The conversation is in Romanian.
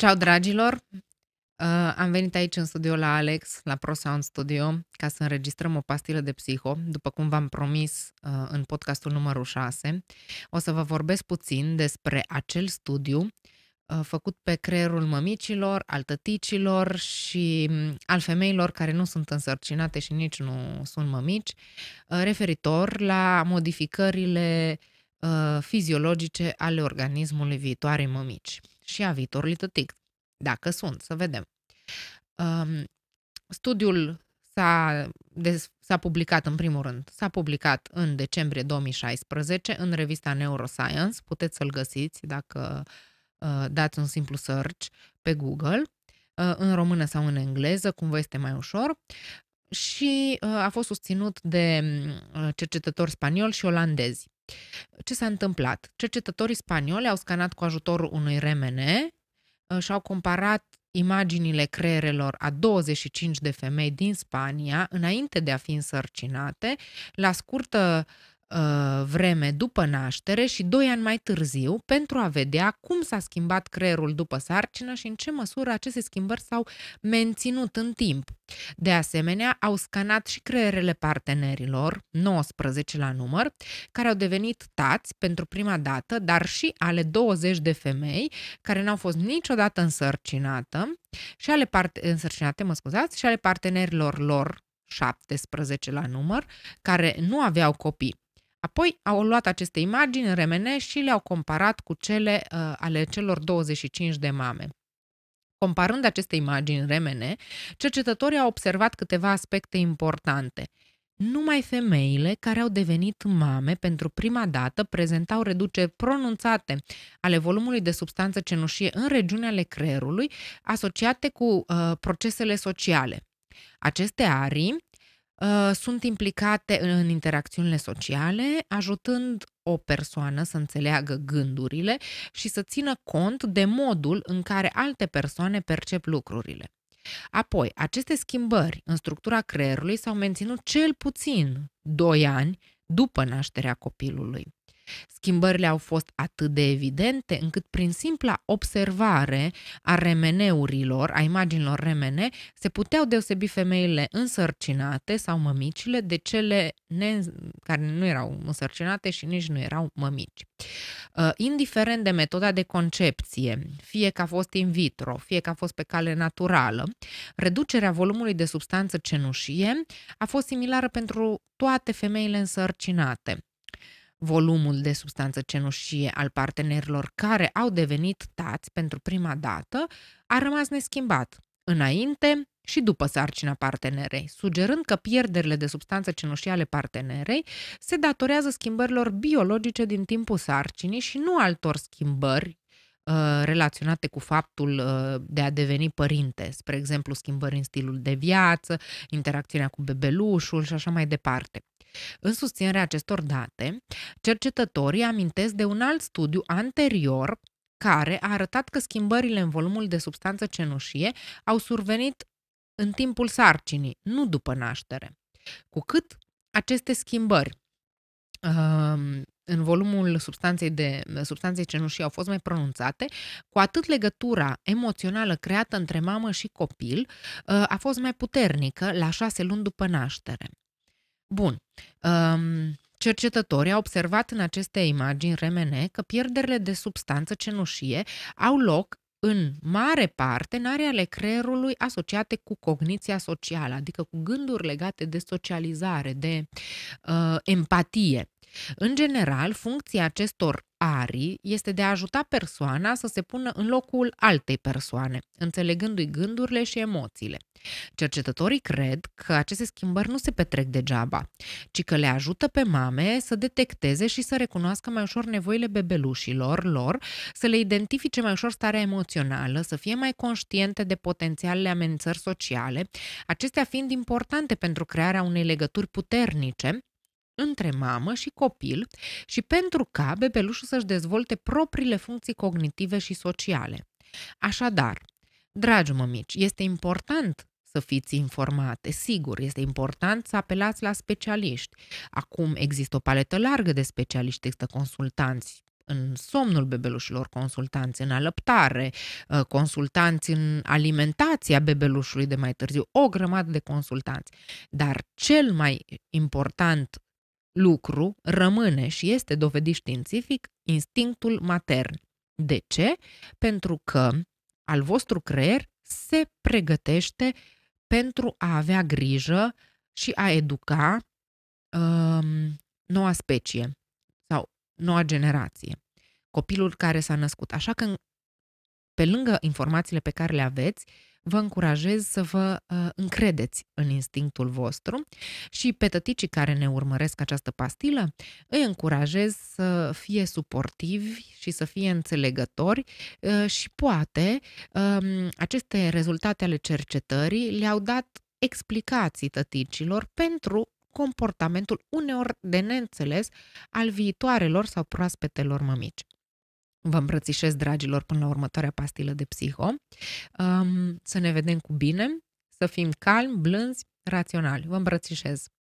Ceau dragilor! Uh, am venit aici în studio la Alex, la ProSound Studio, ca să înregistrăm o pastilă de psiho, după cum v-am promis uh, în podcastul numărul 6. O să vă vorbesc puțin despre acel studiu uh, făcut pe creierul mămicilor, al tăticilor și mm, al femeilor care nu sunt însărcinate și nici nu sunt mămici, uh, referitor la modificările uh, fiziologice ale organismului viitoarei mămici și a viitorului tătic. Dacă sunt, să vedem. Um, studiul s-a, des, s-a publicat în primul rând, s-a publicat în decembrie 2016 în revista Neuroscience, puteți să-l găsiți dacă uh, dați un simplu search pe Google, uh, în română sau în engleză, cum vă este mai ușor, și uh, a fost susținut de cercetători spanioli și olandezi. Ce s-a întâmplat? Cercetătorii spanioli au scanat cu ajutorul unui remene uh, și au comparat imaginile creierelor a 25 de femei din Spania, înainte de a fi însărcinate, la scurtă Uh, vreme după naștere și 2 ani mai târziu pentru a vedea cum s-a schimbat creierul după sarcină și în ce măsură aceste schimbări s-au menținut în timp. De asemenea, au scanat și creierele partenerilor, 19 la număr, care au devenit tați pentru prima dată, dar și ale 20 de femei care n-au fost niciodată însărcinată și ale part- însărcinate, mă scuzați, și ale partenerilor lor 17 la număr, care nu aveau copii. Apoi au luat aceste imagini în remene și le-au comparat cu cele uh, ale celor 25 de mame. Comparând aceste imagini în remene, cercetătorii au observat câteva aspecte importante. Numai femeile care au devenit mame pentru prima dată prezentau reduceri pronunțate ale volumului de substanță cenușie în regiunea ale creierului, asociate cu uh, procesele sociale. Aceste arii Uh, sunt implicate în, în interacțiunile sociale, ajutând o persoană să înțeleagă gândurile și să țină cont de modul în care alte persoane percep lucrurile. Apoi, aceste schimbări în structura creierului s-au menținut cel puțin 2 ani după nașterea copilului. Schimbările au fost atât de evidente încât prin simpla observare a remeneurilor, a imaginilor remene, se puteau deosebi femeile însărcinate sau mămicile de cele ne... care nu erau însărcinate și nici nu erau mămici. Uh, indiferent de metoda de concepție, fie că a fost in vitro, fie că a fost pe cale naturală, reducerea volumului de substanță cenușie a fost similară pentru toate femeile însărcinate volumul de substanță cenușie al partenerilor care au devenit tați pentru prima dată a rămas neschimbat înainte și după sarcina partenerei, sugerând că pierderile de substanță cenușie ale partenerei se datorează schimbărilor biologice din timpul sarcinii și nu altor schimbări uh, relaționate cu faptul uh, de a deveni părinte, spre exemplu schimbări în stilul de viață, interacțiunea cu bebelușul și așa mai departe. În susținerea acestor date, cercetătorii amintesc de un alt studiu anterior care a arătat că schimbările în volumul de substanță cenușie au survenit în timpul sarcinii, nu după naștere. Cu cât aceste schimbări um, în volumul substanței, de, substanței cenușii au fost mai pronunțate, cu atât legătura emoțională creată între mamă și copil uh, a fost mai puternică la șase luni după naștere. Bun. Um, cercetătorii au observat în aceste imagini remene că pierderile de substanță cenușie au loc în mare parte în are ale creierului asociate cu cogniția socială, adică cu gânduri legate de socializare, de uh, empatie. În general, funcția acestor arii este de a ajuta persoana să se pună în locul altei persoane, înțelegându-i gândurile și emoțiile. Cercetătorii cred că aceste schimbări nu se petrec degeaba, ci că le ajută pe mame să detecteze și să recunoască mai ușor nevoile bebelușilor lor, să le identifice mai ușor starea emoțională, să fie mai conștiente de potențialele amenințări sociale, acestea fiind importante pentru crearea unei legături puternice între mamă și copil și pentru ca bebelușul să-și dezvolte propriile funcții cognitive și sociale. Așadar, dragi mămici, este important să fiți informate. Sigur, este important să apelați la specialiști. Acum există o paletă largă de specialiști, există consultanți în somnul bebelușilor, consultanți în alăptare, uh, consultanți în alimentația bebelușului de mai târziu, o grămadă de consultanți. Dar cel mai important lucru rămâne și este dovedit științific instinctul matern. De ce? Pentru că al vostru creier se pregătește pentru a avea grijă și a educa um, noua specie sau noua generație, copilul care s-a născut. Așa că, pe lângă informațiile pe care le aveți, uh, vă încurajez să vă uh, încredeți în instinctul vostru și pe tăticii care ne urmăresc această pastilă, îi încurajez să fie suportivi și să fie înțelegători uh, și poate um, aceste rezultate ale cercetării le-au dat explicații tăticilor pentru comportamentul uneori de neînțeles al viitoarelor sau proaspetelor mămici vă îmbrățișez, dragilor, până la următoarea pastilă de psiho. Um, să ne vedem cu bine, să fim calmi, blânzi, raționali. Vă îmbrățișez!